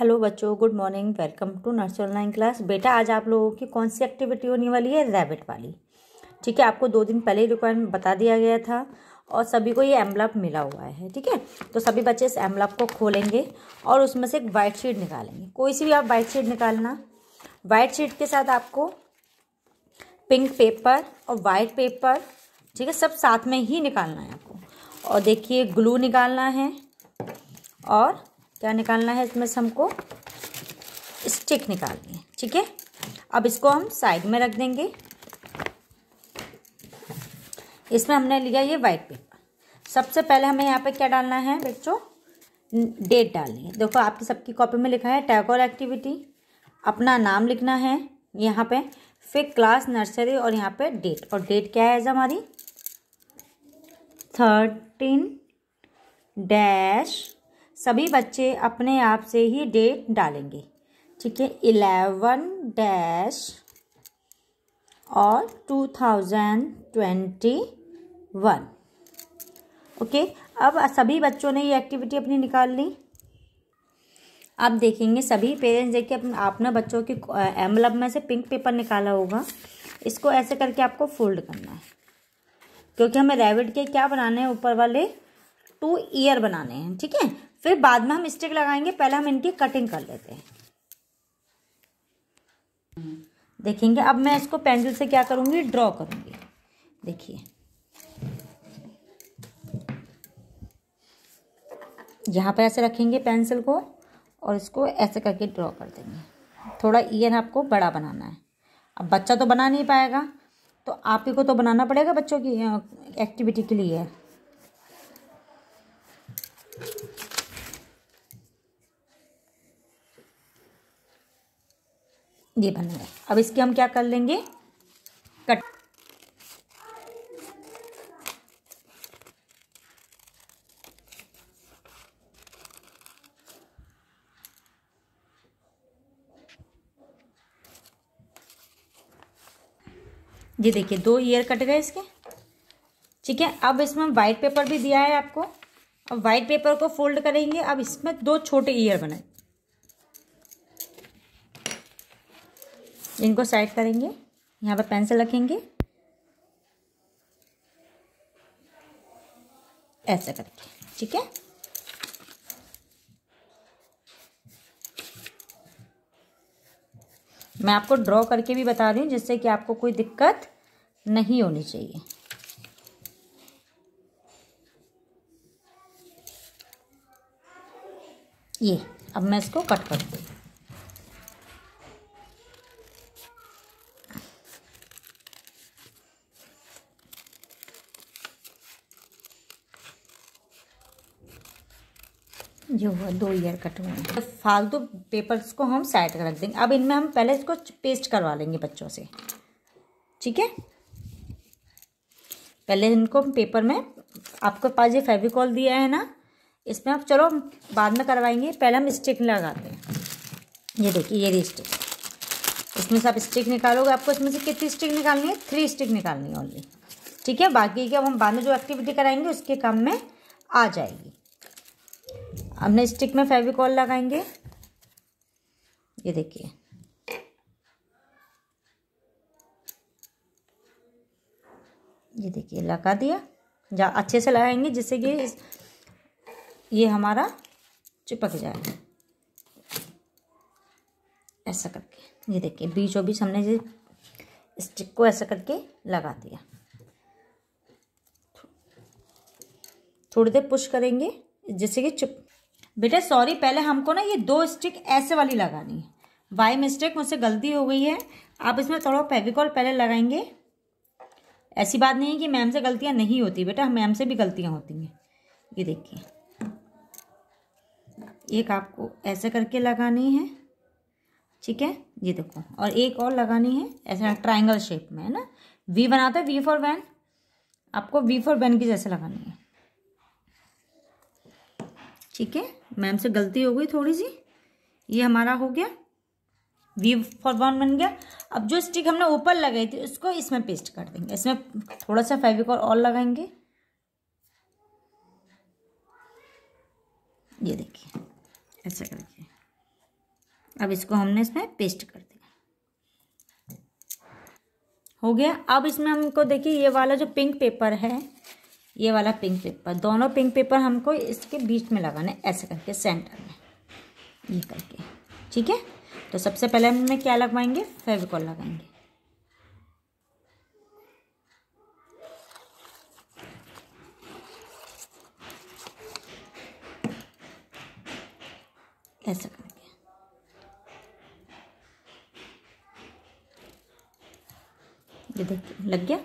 hello बच्चों good morning welcome to nursery online class बेटा आज आप लोगों की कौन सी एक्टिविटी होने वाली है रैबिट वाली ठीक है आपको दो दिन पहले ही रिक्वायरमेंट बता दिया गया था और सभी को ये एम्बलप मिला हुआ है ठीक है तो सभी बच्चे इस एम्बलप को खोलेंगे और उसमें से एक वाइट शीट निकालेंगे कोई सी भी आप वाइट शीट निकालना वाइट शीट के साथ आपको पिंक पेपर और वाइट पेपर ठीक है सब साथ में ही निकालना है आपको और देखिए ग्लू निकालना है और क्या निकालना है इसमें से हमको स्टिक निकालनी है ठीक है अब इसको हम साइड में रख देंगे इसमें हमने लिया ये वाइट पेपर सबसे पहले हमें यहाँ पे क्या डालना है बच्चों डेट डालनी है देखो आपकी सबकी कॉपी में लिखा है टैगोर एक्टिविटी अपना नाम लिखना है यहाँ पे फिर क्लास नर्सरी और यहाँ पे डेट और डेट क्या है एज हमारी थर्टीन डैश सभी बच्चे अपने आप से ही डेट डालेंगे ठीक है इलेवन डैश और two thousand twenty one okay अब सभी बच्चों ने ये एक्टिविटी अपनी निकाल ली आप देखेंगे सभी पेरेंट्स देखिए अपने आपने बच्चों के एम्बलब में से पिंक पेपर निकाला होगा इसको ऐसे करके आपको फोल्ड करना है क्योंकि हमें रेविड के क्या बनाने हैं ऊपर वाले टू ईयर बनाने हैं ठीक है फिर बाद में हम स्टिक लगाएंगे पहले हम इनकी कटिंग कर लेते हैं देखेंगे अब मैं इसको पेंसिल से क्या करूँगी ड्रॉ करूंगी देखिए यहाँ पर ऐसे रखेंगे पेंसिल को और इसको ऐसे करके ड्रॉ कर देंगे थोड़ा ईयर आपको बड़ा बनाना है अब बच्चा तो बना नहीं पाएगा तो आप ही को तो बनाना पड़ेगा बच्चों की एक्टिविटी के लिए ये बन गए अब इसके हम क्या कर लेंगे कट ये देखिए दो ईयर कट गए इसके ठीक है अब इसमें व्हाइट पेपर भी दिया है आपको अब व्हाइट पेपर को फोल्ड करेंगे अब इसमें दो छोटे ईयर बनाए इनको साइड करेंगे यहाँ पर पेंसिल रखेंगे ऐसा करके ठीक है मैं आपको ड्रॉ करके भी बता रही हूँ जिससे कि आपको कोई दिक्कत नहीं होनी चाहिए ये अब मैं इसको कट कर दूँगी जो हुआ दो ईयर कट हुए तो फालतू पेपर्स को हम साइड रख देंगे अब इनमें हम पहले इसको पेस्ट करवा लेंगे बच्चों से ठीक है पहले इनको पेपर में आपके पास ये फेविकॉल दिया है ना इसमें आप चलो बाद में करवाएंगे पहले हम स्टिक लगाते हैं ये देखिए ये रही स्टिक इसमें से आप स्टिक निकालोगे आपको इसमें से कितनी स्टिक निकालनी है थ्री स्टिक निकालनी है ओनली ठीक है बाकी क्या हम बाद में जो एक्टिविटी कराएंगे उसके काम में आ जाएगी हमने स्टिक में फेविकॉल लगाएंगे ये देखिए ये देखिए लगा दिया जा अच्छे से लगाएंगे जिससे कि ये हमारा चिपक जाए ऐसा करके ये देखिए बीचों बीच हमने स्टिक को ऐसा करके लगा दिया थोड़ी देर पुश करेंगे जिससे कि चिप बेटा सॉरी पहले हमको ना ये दो स्टिक ऐसे वाली लगानी है बाई मिस्टेक मुझसे गलती हो गई है आप इसमें थोड़ा फेविकॉल पहले लगाएंगे ऐसी बात नहीं है कि मैम से गलतियाँ नहीं होती बेटा मैम से भी गलतियाँ होती हैं ये देखिए एक आपको ऐसे करके लगानी है ठीक है ये देखो और एक और लगानी है ऐसे ट्राइंगल शेप में है ना वी बनाता है वी फॉर वैन आपको वी फॉर वैन की जैसे लगानी है ठीक है मैम से गलती हो गई थोड़ी सी ये हमारा हो गया वी फॉर वन बन गया अब जो स्टिक हमने ऊपर लगाई थी उसको इसमें पेस्ट कर देंगे इसमें थोड़ा सा फेविकॉल और लगाएंगे ये देखिए ऐसा करके अब इसको हमने इसमें पेस्ट कर दिया हो गया अब इसमें हमको देखिए ये वाला जो पिंक पेपर है ये वाला पिंक पेपर दोनों पिंक पेपर हमको इसके बीच में लगाना है ऐसे करके सेंटर में ये करके ठीक है तो सबसे पहले हमने क्या लगवाएंगे फेविकॉल लगाएंगे ऐसा करके ये देखिए लग गया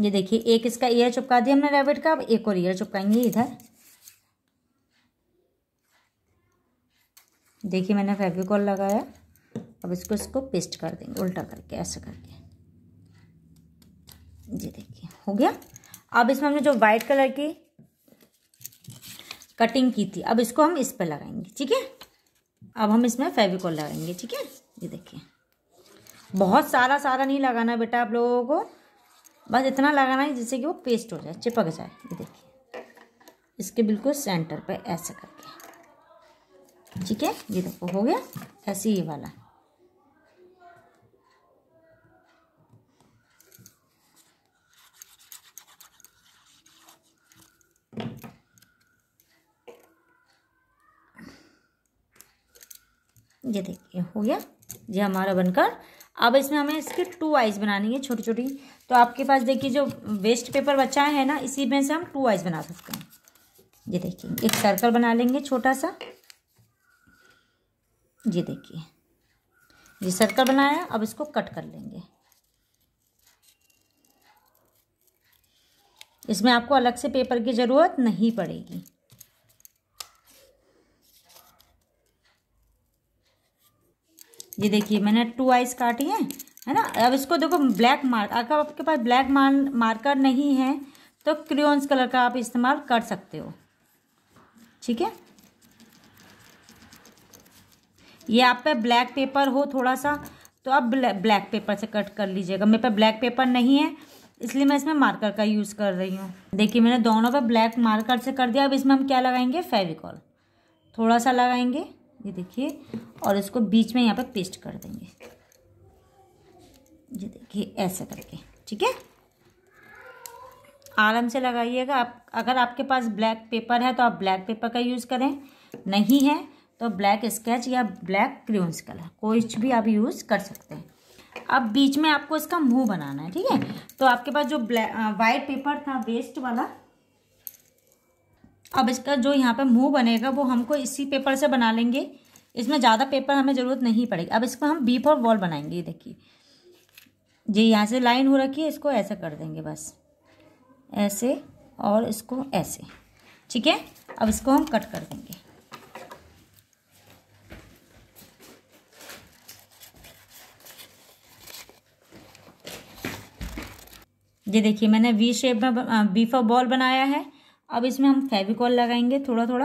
ये देखिए एक इसका ईयर चुपका दिया हमने रेबिट का अब एक और ईयर चुपकाएंगे इधर देखिए मैंने फेविकॉल लगाया अब इसको इसको पेस्ट कर देंगे उल्टा करके ऐसा करके जी देखिए हो गया अब इसमें हमने जो वाइट कलर की कटिंग की थी अब इसको हम इस पर लगाएंगे ठीक है अब हम इसमें फेविकॉल लगाएंगे ठीक है ये देखिए बहुत सारा सारा नहीं लगाना बेटा आप लोगों को बस इतना लगाना है जिससे कि वो पेस्ट हो जाए चिपक जाए ये देखिए इसके बिल्कुल सेंटर पे ऐसे करके ठीक है ये देखो हो गया ऐसे ये वाला ये देखिए हो गया ये हमारा बनकर अब इसमें हमें इसके टू आइज बनानी है छोटी छोटी तो आपके पास देखिए जो वेस्ट पेपर बचा है ना इसी में से हम टू आइज बना सकते हैं ये देखिए एक सर्कल बना लेंगे छोटा सा ये देखिए ये सर्कल बनाया अब इसको कट कर लेंगे इसमें आपको अलग से पेपर की ज़रूरत नहीं पड़ेगी ये देखिए मैंने टू आइस काटी हैं है ना अब इसको देखो ब्लैक मार्क अगर आपके पास ब्लैक मार्कर नहीं है तो क्रियोन्स कलर का आप इस्तेमाल कर सकते हो ठीक है ये आप पे ब्लैक पेपर हो थोड़ा सा तो आप ब्लैक पेपर से कट कर लीजिएगा मेरे पे ब्लैक पेपर नहीं है इसलिए मैं इसमें मार्कर का यूज़ कर रही हूँ देखिए मैंने दोनों पे ब्लैक मार्कर से कर दिया अब इसमें हम क्या लगाएंगे फेविकॉल थोड़ा सा लगाएंगे ये देखिए और इसको बीच में यहाँ पे पेस्ट कर देंगे ये देखिए ऐसे करके ठीक है आराम से लगाइएगा आप अगर आपके पास ब्लैक पेपर है तो आप ब्लैक पेपर का यूज़ करें नहीं है तो ब्लैक स्केच या ब्लैक क्रियोन्स कलर कोई भी आप यूज़ कर सकते हैं अब बीच में आपको इसका मुंह बनाना है ठीक है तो आपके पास जो ब्लैक वाइट पेपर था वेस्ट वाला अब इसका जो यहाँ पर मुँह बनेगा वो हमको इसी पेपर से बना लेंगे इसमें ज़्यादा पेपर हमें ज़रूरत नहीं पड़ेगी अब इसको हम बी फॉर वॉल बनाएंगे देखिए जी यहाँ से लाइन हो रखी है इसको ऐसे कर देंगे बस ऐसे और इसको ऐसे ठीक है अब इसको हम कट कर देंगे ये देखिए मैंने वी शेप में बीफ फॉर बॉल बनाया है अब इसमें हम फेविकॉल लगाएंगे थोड़ा थोड़ा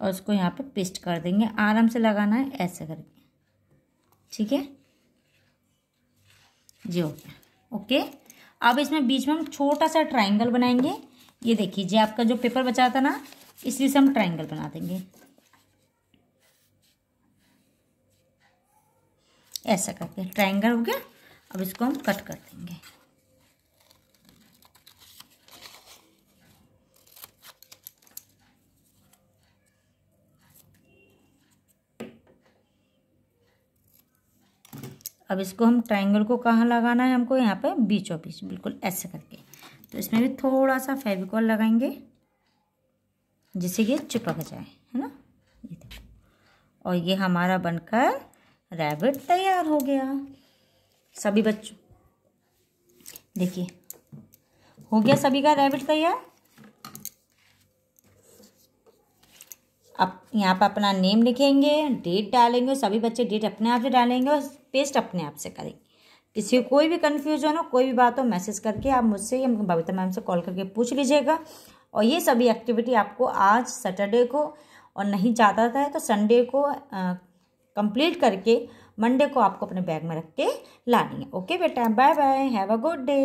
और उसको यहाँ पे पेस्ट कर देंगे आराम से लगाना है ऐसे करके ठीक है जी ओके ओके अब इसमें बीच में हम छोटा सा ट्राइंगल बनाएंगे ये देखिए आपका जो पेपर बचा था ना इसलिए से हम ट्राइंगल बना देंगे ऐसा करके ट्राइंगल हो गया अब इसको हम कट कर देंगे अब इसको हम ट्राइंगल को कहाँ लगाना है हमको यहाँ पे बीचों बीच बिल्कुल ऐसे करके तो इसमें भी थोड़ा सा फेविकॉल लगाएंगे जिससे ये चिपक जाए है ना और ये हमारा बनकर रैबिट तैयार हो गया सभी बच्चों देखिए हो गया सभी का रैबिट तैयार अब यहाँ पर अपना नेम लिखेंगे डेट डालेंगे सभी बच्चे डेट अपने आप से डालेंगे और पेस्ट अपने आप से करेंगे किसी को कोई भी कन्फ्यूजन हो कोई भी बात हो मैसेज करके आप मुझसे या बबीता मैम से कॉल करके पूछ लीजिएगा और ये सभी एक्टिविटी आपको आज सैटरडे को और नहीं ज़्यादा था तो संडे को आ, कंप्लीट करके मंडे को आपको अपने बैग में रख के लानी है ओके बेटा bye bye have a good day